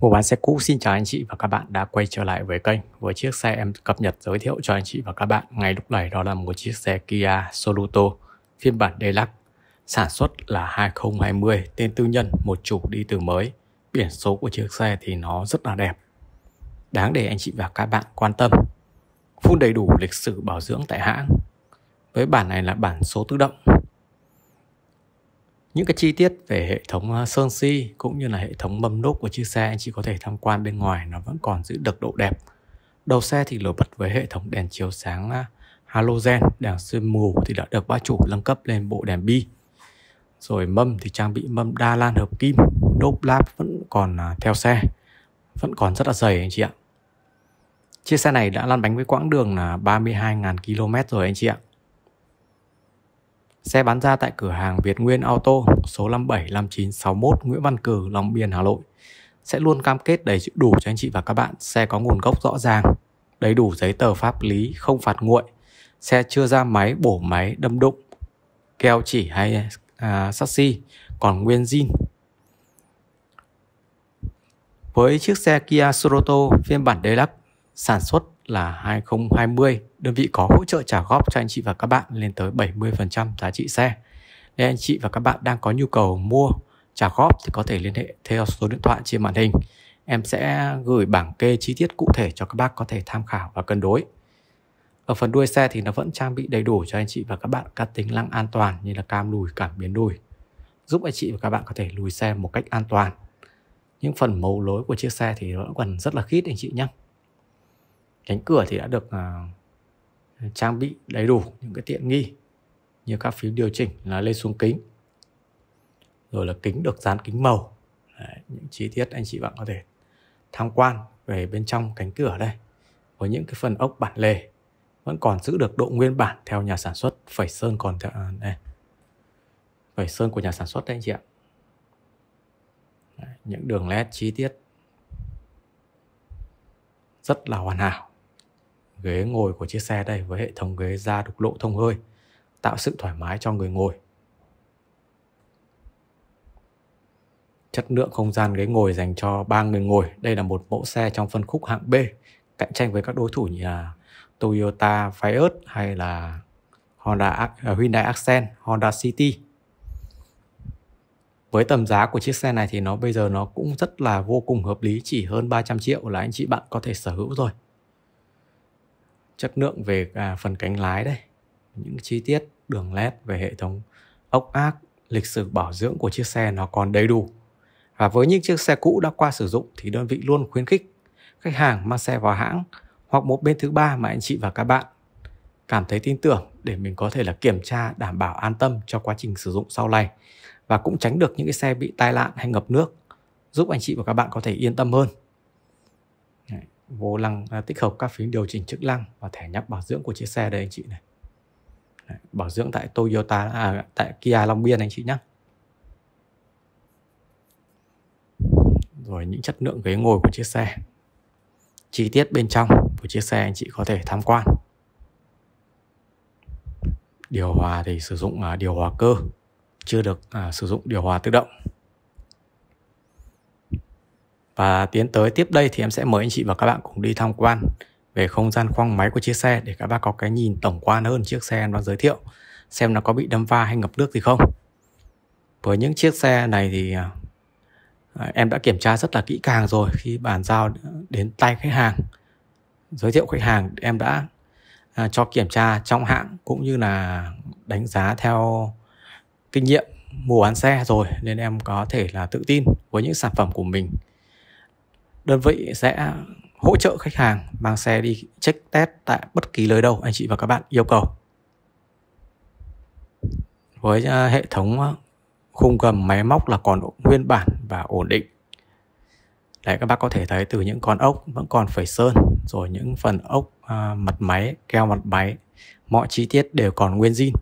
Mua bán xe cũ xin chào anh chị và các bạn đã quay trở lại với kênh với chiếc xe em cập nhật giới thiệu cho anh chị và các bạn ngay lúc này đó là một chiếc xe Kia Soluto phiên bản Deluxe sản xuất là 2020 tên tư nhân một chủ đi từ mới biển số của chiếc xe thì nó rất là đẹp đáng để anh chị và các bạn quan tâm phun đầy đủ lịch sử bảo dưỡng tại hãng với bản này là bản số tự động những cái chi tiết về hệ thống à, sơn si cũng như là hệ thống mâm đúc của chiếc xe anh chị có thể tham quan bên ngoài nó vẫn còn giữ được độ đẹp đầu xe thì nổi bật với hệ thống đèn chiếu sáng à, halogen đèn sương mù thì đã được ba chủ nâng cấp lên bộ đèn bi rồi mâm thì trang bị mâm đa lan hợp kim đốp lap vẫn còn à, theo xe vẫn còn rất là dày anh chị ạ chiếc xe này đã lăn bánh với quãng đường là 32.000 km rồi anh chị ạ Xe bán ra tại cửa hàng Việt Nguyên Auto số 575961 Nguyễn Văn Cử, Long Biên, Hà Nội. Sẽ luôn cam kết đầy đủ cho anh chị và các bạn xe có nguồn gốc rõ ràng, đầy đủ giấy tờ pháp lý, không phạt nguội, xe chưa ra máy, bổ máy, đâm đụng, keo chỉ hay à, sắt còn nguyên zin. Với chiếc xe Kia Sorento phiên bản Deluxe sản xuất là 2020, đơn vị có hỗ trợ trả góp cho anh chị và các bạn lên tới 70% giá trị xe. Nên anh chị và các bạn đang có nhu cầu mua trả góp thì có thể liên hệ theo số điện thoại trên màn hình. Em sẽ gửi bảng kê chi tiết cụ thể cho các bác có thể tham khảo và cân đối. Ở phần đuôi xe thì nó vẫn trang bị đầy đủ cho anh chị và các bạn các tính năng an toàn như là cam lùi, cảm biến lùi, giúp anh chị và các bạn có thể lùi xe một cách an toàn. Những phần mấu lối của chiếc xe thì vẫn còn rất là khít anh chị nhé cánh cửa thì đã được uh, trang bị đầy đủ những cái tiện nghi như các phím điều chỉnh là lên xuống kính rồi là kính được dán kính màu Đấy, những chi tiết anh chị bạn có thể tham quan về bên trong cánh cửa đây với những cái phần ốc bản lề vẫn còn giữ được độ nguyên bản theo nhà sản xuất phẩy sơn còn theo, à, đây phẩy sơn của nhà sản xuất đấy anh chị ạ đấy, những đường nét chi tiết rất là hoàn hảo ghế ngồi của chiếc xe đây với hệ thống ghế da đục lộ thông hơi tạo sự thoải mái cho người ngồi chất lượng không gian ghế ngồi dành cho ba người ngồi đây là một mẫu xe trong phân khúc hạng B cạnh tranh với các đối thủ như là Toyota Vios hay là Honda à, Hyundai Accent, Honda City. Với tầm giá của chiếc xe này thì nó bây giờ nó cũng rất là vô cùng hợp lý, chỉ hơn 300 triệu là anh chị bạn có thể sở hữu rồi chất lượng về à, phần cánh lái đây những chi tiết đường led về hệ thống ốc ác lịch sử bảo dưỡng của chiếc xe nó còn đầy đủ và với những chiếc xe cũ đã qua sử dụng thì đơn vị luôn khuyến khích khách hàng mang xe vào hãng hoặc một bên thứ ba mà anh chị và các bạn cảm thấy tin tưởng để mình có thể là kiểm tra đảm bảo an tâm cho quá trình sử dụng sau này và cũng tránh được những cái xe bị tai nạn hay ngập nước giúp anh chị và các bạn có thể yên tâm hơn vô lăng à, tích hợp các phím điều chỉnh chức năng và thẻ nhắc bảo dưỡng của chiếc xe đây anh chị này đấy, bảo dưỡng tại Toyota à, tại Kia Long Biên anh chị nhé rồi những chất lượng ghế ngồi của chiếc xe chi tiết bên trong của chiếc xe anh chị có thể tham quan điều hòa thì sử dụng à, điều hòa cơ chưa được à, sử dụng điều hòa tự động và tiến tới tiếp đây thì em sẽ mời anh chị và các bạn cùng đi tham quan về không gian khoang máy của chiếc xe để các bạn có cái nhìn tổng quan hơn chiếc xe em đang giới thiệu xem nó có bị đâm va hay ngập nước gì không. Với những chiếc xe này thì à, em đã kiểm tra rất là kỹ càng rồi khi bàn giao đến tay khách hàng giới thiệu khách hàng em đã à, cho kiểm tra trong hãng cũng như là đánh giá theo kinh nghiệm mua bán xe rồi nên em có thể là tự tin với những sản phẩm của mình đơn vị sẽ hỗ trợ khách hàng mang xe đi check test tại bất kỳ nơi đâu anh chị và các bạn yêu cầu với à, hệ thống à, khung gầm máy móc là còn nguyên bản và ổn định Đấy các bác có thể thấy từ những con ốc vẫn còn phải sơn Rồi những phần ốc à, mặt máy, keo mặt máy Mọi chi tiết đều còn nguyên zin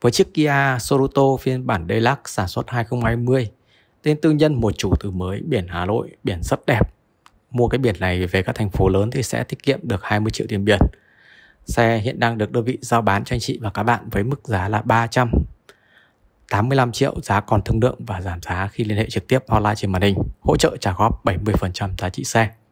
Với chiếc Kia Soruto phiên bản Deluxe sản xuất 2020 Tên tư nhân một chủ từ mới biển Hà Nội, biển rất đẹp mua cái biển này về các thành phố lớn thì sẽ tiết kiệm được 20 triệu tiền biển. Xe hiện đang được đơn vị giao bán cho anh chị và các bạn với mức giá là 385 triệu giá còn thương lượng và giảm giá khi liên hệ trực tiếp hotline trên màn hình, hỗ trợ trả góp 70% giá trị xe.